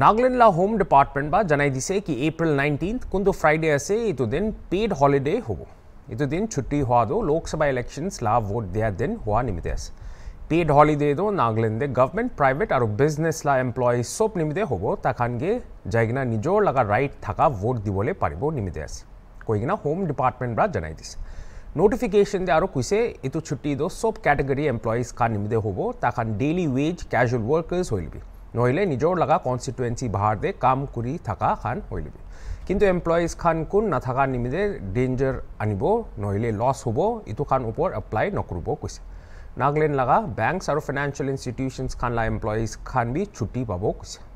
ला home department जानाई दी कि April nineteen कौन तो फ्राइडे आसे ये तो दिन पेड हॉलिडे हो ये तो दिन छुट्टी हुआ दो लोकसभा इलेक्शंस ला वोट दिया दिन हुआ निमित्त आस paid holiday to Nagaland government private और बिजनेस ला एम्प्लॉय सब निमित्त हो तखानगे जैगना निजो लगा राइट थका वोट दीबले पार निमित्त आस कहना होम डिपार्टमेंट जानाई दी नोटिफिकेशन दे आरो कैसे ये तो छुट्टी दो सब कैटेगरी एम्प्लॉयज का निमित्त हो daily wage casual workers whole भी নহ'লে নিজৰ লগা কনষ্টিটুৱেঞ্চি ভাৰ দে কাম কৰি থকা খান হৈ ল'বি কিন্তু এমপ্লয়িজ খান কোন নাথাকা নিমিতে ডেঞ্জাৰ আনিব নহ'লে লছ হ'ব এইটো খান ওপৰত এপ্লাই নকৰিব কৈছে নাগালেণ্ড লগা বেংকছ আৰু ফাইনেন্সিয়েল ইনষ্টিটিউশ্যনছ খান লগা এমপ্লয়িজ খান বি ছুটি পাব কৈছে